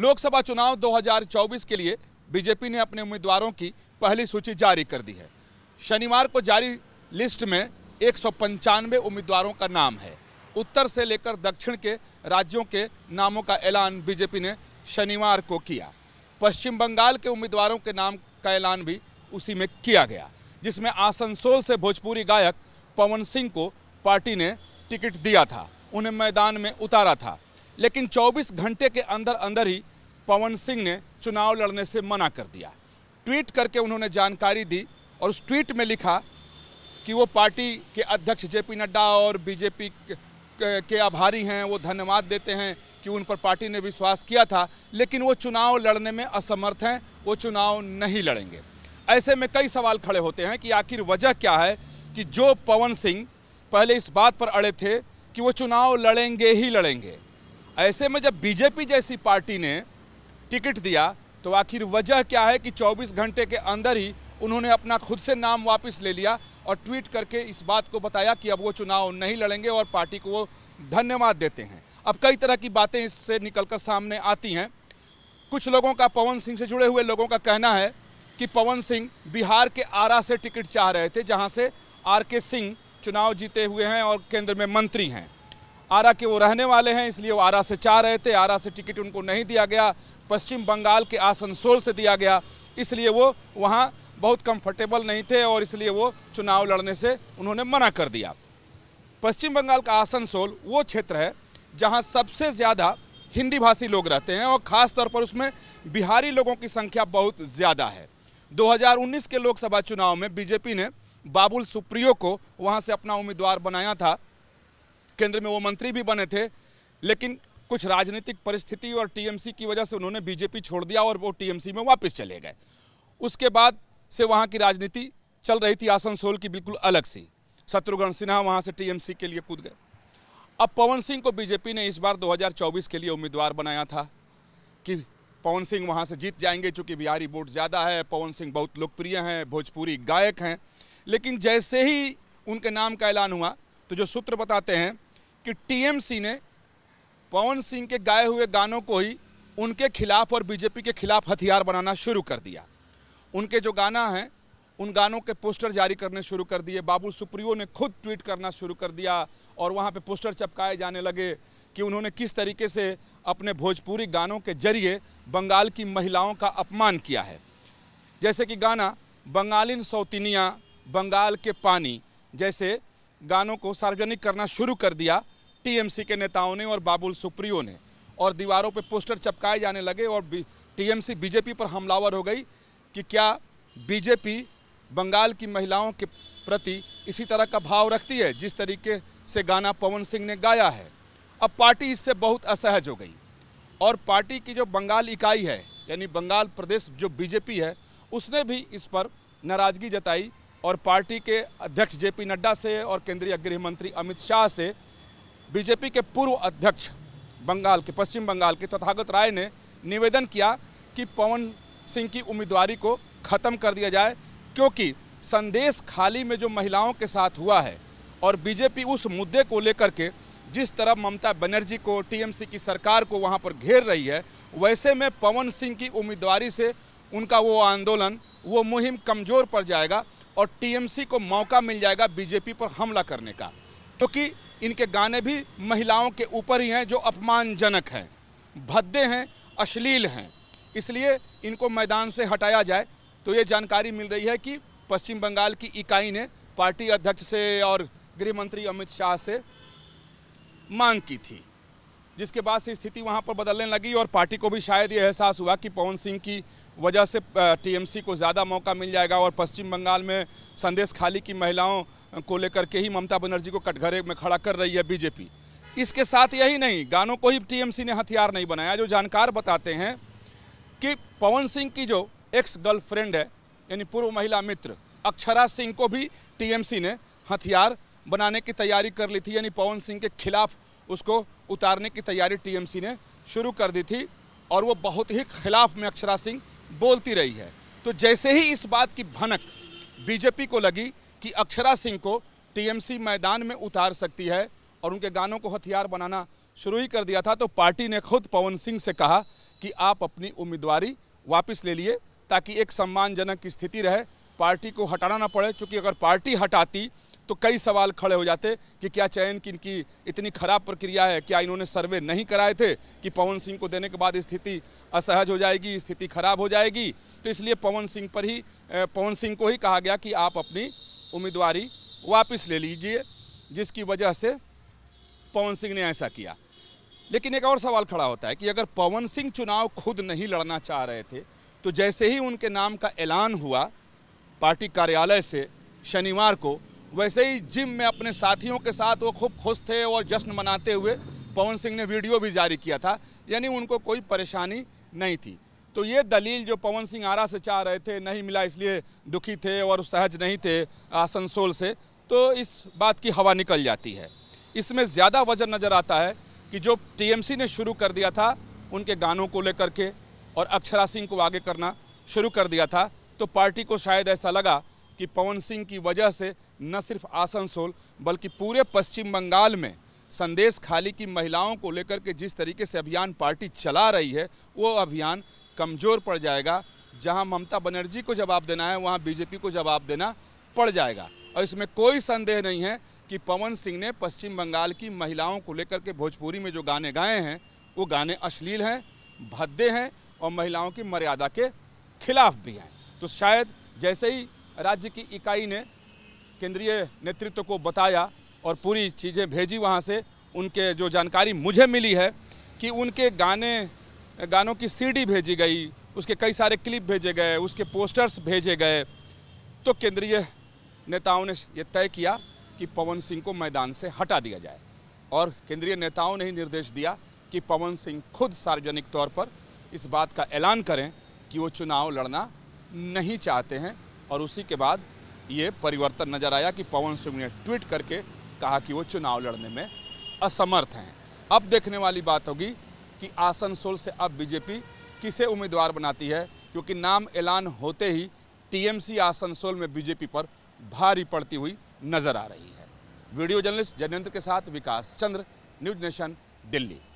लोकसभा चुनाव 2024 के लिए बीजेपी ने अपने उम्मीदवारों की पहली सूची जारी कर दी है शनिवार को जारी लिस्ट में एक उम्मीदवारों का नाम है उत्तर से लेकर दक्षिण के राज्यों के नामों का ऐलान बीजेपी ने शनिवार को किया पश्चिम बंगाल के उम्मीदवारों के नाम का ऐलान भी उसी में किया गया जिसमें आसनसोल से भोजपुरी गायक पवन सिंह को पार्टी ने टिकट दिया था उन्हें मैदान में उतारा था लेकिन 24 घंटे के अंदर अंदर ही पवन सिंह ने चुनाव लड़ने से मना कर दिया ट्वीट करके उन्होंने जानकारी दी और उस ट्वीट में लिखा कि वो पार्टी के अध्यक्ष जे पी नड्डा और बीजेपी के आभारी हैं वो धन्यवाद देते हैं कि उन पर पार्टी ने विश्वास किया था लेकिन वो चुनाव लड़ने में असमर्थ हैं वो चुनाव नहीं लड़ेंगे ऐसे में कई सवाल खड़े होते हैं कि आखिर वजह क्या है कि जो पवन सिंह पहले इस बात पर अड़े थे कि वो चुनाव लड़ेंगे ही लड़ेंगे ऐसे में जब बीजेपी जैसी पार्टी ने टिकट दिया तो आखिर वजह क्या है कि 24 घंटे के अंदर ही उन्होंने अपना खुद से नाम वापस ले लिया और ट्वीट करके इस बात को बताया कि अब वो चुनाव नहीं लड़ेंगे और पार्टी को वो धन्यवाद देते हैं अब कई तरह की बातें इससे निकलकर सामने आती हैं कुछ लोगों का पवन सिंह से जुड़े हुए लोगों का कहना है कि पवन सिंह बिहार के आरा से टिकट चाह रहे थे जहाँ से आर के सिंह चुनाव जीते हुए हैं और केंद्र में मंत्री हैं आरा के वो रहने वाले हैं इसलिए वो आरा से चाह रहे थे आरा से टिकट उनको नहीं दिया गया पश्चिम बंगाल के आसनसोल से दिया गया इसलिए वो वहाँ बहुत कंफर्टेबल नहीं थे और इसलिए वो चुनाव लड़ने से उन्होंने मना कर दिया पश्चिम बंगाल का आसनसोल वो क्षेत्र है जहाँ सबसे ज़्यादा हिंदी भाषी लोग रहते हैं और ख़ास तौर पर उसमें बिहारी लोगों की संख्या बहुत ज़्यादा है 2019 के लोकसभा चुनाव में बीजेपी ने बाबुल सुप्रियो को वहाँ से अपना उम्मीदवार बनाया था केंद्र में वो मंत्री भी बने थे लेकिन कुछ राजनीतिक परिस्थिति और टीएमसी की वजह से उन्होंने बीजेपी छोड़ दिया और वो टीएमसी में वापस चले गए उसके बाद से वहाँ की राजनीति चल रही थी आसनसोल की बिल्कुल अलग सी शत्रुघ्न सिन्हा वहाँ से टीएमसी के लिए कूद गए अब पवन सिंह को बीजेपी ने इस बार 2024 के लिए उम्मीदवार बनाया था कि पवन सिंह वहाँ से जीत जाएंगे चूँकि बिहारी वोट ज़्यादा है पवन सिंह बहुत लोकप्रिय हैं भोजपुरी गायक हैं लेकिन जैसे ही उनके नाम का ऐलान हुआ तो जो सूत्र बताते हैं कि टीएमसी ने पवन सिंह के गाए हुए गानों को ही उनके खिलाफ और बीजेपी के खिलाफ हथियार बनाना शुरू कर दिया उनके जो गाना है उन गानों के पोस्टर जारी करने शुरू कर दिए बाबू सुप्रियो ने खुद ट्वीट करना शुरू कर दिया और वहाँ पे पोस्टर चपकाए जाने लगे कि उन्होंने किस तरीके से अपने भोजपुरी गानों के जरिए बंगाल की महिलाओं का अपमान किया है जैसे कि गाना बंगालिन सौतिनिया बंगाल के पानी जैसे गानों को सार्वजनिक करना शुरू कर दिया टीएमसी के नेताओं ने और बाबुल सुप्रियो ने और दीवारों पे पोस्टर चपकाए जाने लगे और टीएमसी बीजेपी पर हमलावर हो गई कि क्या बीजेपी बंगाल की महिलाओं के प्रति इसी तरह का भाव रखती है जिस तरीके से गाना पवन सिंह ने गाया है अब पार्टी इससे बहुत असहज हो गई और पार्टी की जो बंगाल इकाई है यानी बंगाल प्रदेश जो बीजेपी है उसने भी इस पर नाराज़गी जताई और पार्टी के अध्यक्ष जेपी नड्डा से और केंद्रीय गृह मंत्री अमित शाह से बीजेपी के पूर्व अध्यक्ष बंगाल के पश्चिम बंगाल के तथागत राय ने निवेदन किया कि पवन सिंह की उम्मीदवारी को ख़त्म कर दिया जाए क्योंकि संदेश खाली में जो महिलाओं के साथ हुआ है और बीजेपी उस मुद्दे को लेकर के जिस तरह ममता बनर्जी को टीएमसी की सरकार को वहाँ पर घेर रही है वैसे में पवन सिंह की उम्मीदवारी से उनका वो आंदोलन वो मुहिम कमज़ोर पड़ जाएगा और टीएमसी को मौका मिल जाएगा बीजेपी पर हमला करने का क्योंकि तो इनके गाने भी महिलाओं के ऊपर ही हैं जो अपमानजनक हैं भद्दे हैं अश्लील हैं इसलिए इनको मैदान से हटाया जाए तो ये जानकारी मिल रही है कि पश्चिम बंगाल की इकाई ने पार्टी अध्यक्ष से और गृह मंत्री अमित शाह से मांग की थी जिसके बाद से स्थिति वहाँ पर बदलने लगी और पार्टी को भी शायद ये एहसास हुआ कि पवन सिंह की वजह से टीएमसी को ज़्यादा मौका मिल जाएगा और पश्चिम बंगाल में संदेश खाली की महिलाओं को लेकर के ही ममता बनर्जी को कटघरे में खड़ा कर रही है बीजेपी इसके साथ यही नहीं गानों को ही टीएमसी ने हथियार नहीं बनाया जो जानकार बताते हैं कि पवन सिंह की जो एक्स गर्लफ्रेंड है यानी पूर्व महिला मित्र अक्षरा सिंह को भी टीएमसी ने हथियार बनाने की तैयारी कर ली थी यानी पवन सिंह के खिलाफ उसको उतारने की तैयारी टीएमसी ने शुरू कर दी थी और वो बहुत ही खिलाफ में अक्षरा सिंह बोलती रही है तो जैसे ही इस बात की भनक बीजेपी को लगी कि अक्षरा सिंह को टीएमसी मैदान में उतार सकती है और उनके गानों को हथियार बनाना शुरू ही कर दिया था तो पार्टी ने खुद पवन सिंह से कहा कि आप अपनी उम्मीदवारी वापस ले लिए ताकि एक सम्मानजनक स्थिति रहे पार्टी को हटाना ना पड़े क्योंकि अगर पार्टी हटाती तो कई सवाल खड़े हो जाते कि क्या चयन की इनकी इतनी खराब प्रक्रिया है क्या इन्होंने सर्वे नहीं कराए थे कि पवन सिंह को देने के बाद स्थिति असहज हो जाएगी स्थिति खराब हो जाएगी तो इसलिए पवन सिंह पर ही पवन सिंह को ही कहा गया कि आप अपनी उम्मीदवारी वापस ले लीजिए जिसकी वजह से पवन सिंह ने ऐसा किया लेकिन एक और सवाल खड़ा होता है कि अगर पवन सिंह चुनाव खुद नहीं लड़ना चाह रहे थे तो जैसे ही उनके नाम का ऐलान हुआ पार्टी कार्यालय से शनिवार को वैसे ही जिम में अपने साथियों के साथ वो खूब खुश थे और जश्न मनाते हुए पवन सिंह ने वीडियो भी जारी किया था यानी उनको कोई परेशानी नहीं थी तो ये दलील जो पवन सिंह आरा से चाह रहे थे नहीं मिला इसलिए दुखी थे और सहज नहीं थे आसनसोल से तो इस बात की हवा निकल जाती है इसमें ज़्यादा वजन नज़र आता है कि जो टीएमसी ने शुरू कर दिया था उनके गानों को लेकर के और अक्षरा सिंह को आगे करना शुरू कर दिया था तो पार्टी को शायद ऐसा लगा कि पवन सिंह की वजह से न सिर्फ आसनसोल बल्कि पूरे पश्चिम बंगाल में संदेश खाली की महिलाओं को लेकर के जिस तरीके से अभियान पार्टी चला रही है वो अभियान कमज़ोर पड़ जाएगा जहां ममता बनर्जी को जवाब देना है वहां बीजेपी को जवाब देना पड़ जाएगा और इसमें कोई संदेह नहीं है कि पवन सिंह ने पश्चिम बंगाल की महिलाओं को लेकर के भोजपुरी में जो गाने गाए हैं वो गाने अश्लील हैं भद्दे हैं और महिलाओं की मर्यादा के खिलाफ भी हैं तो शायद जैसे ही राज्य की इकाई ने केंद्रीय नेतृत्व को बताया और पूरी चीज़ें भेजी वहाँ से उनके जो जानकारी मुझे मिली है कि उनके गाने गानों की सीडी भेजी गई उसके कई सारे क्लिप भेजे गए उसके पोस्टर्स भेजे गए तो केंद्रीय नेताओं ने यह तय किया कि पवन सिंह को मैदान से हटा दिया जाए और केंद्रीय नेताओं ने ही निर्देश दिया कि पवन सिंह खुद सार्वजनिक तौर पर इस बात का ऐलान करें कि वो चुनाव लड़ना नहीं चाहते हैं और उसी के बाद ये परिवर्तन नजर आया कि पवन सिंह ने ट्वीट करके कहा कि वो चुनाव लड़ने में असमर्थ हैं अब देखने वाली बात होगी कि आसनसोल से अब बीजेपी किसे उम्मीदवार बनाती है क्योंकि नाम ऐलान होते ही टीएमसी आसनसोल में बीजेपी पर भारी पड़ती हुई नजर आ रही है वीडियो जर्नलिस्ट जनेन्द्र के साथ विकास चंद्र न्यूज नेशन दिल्ली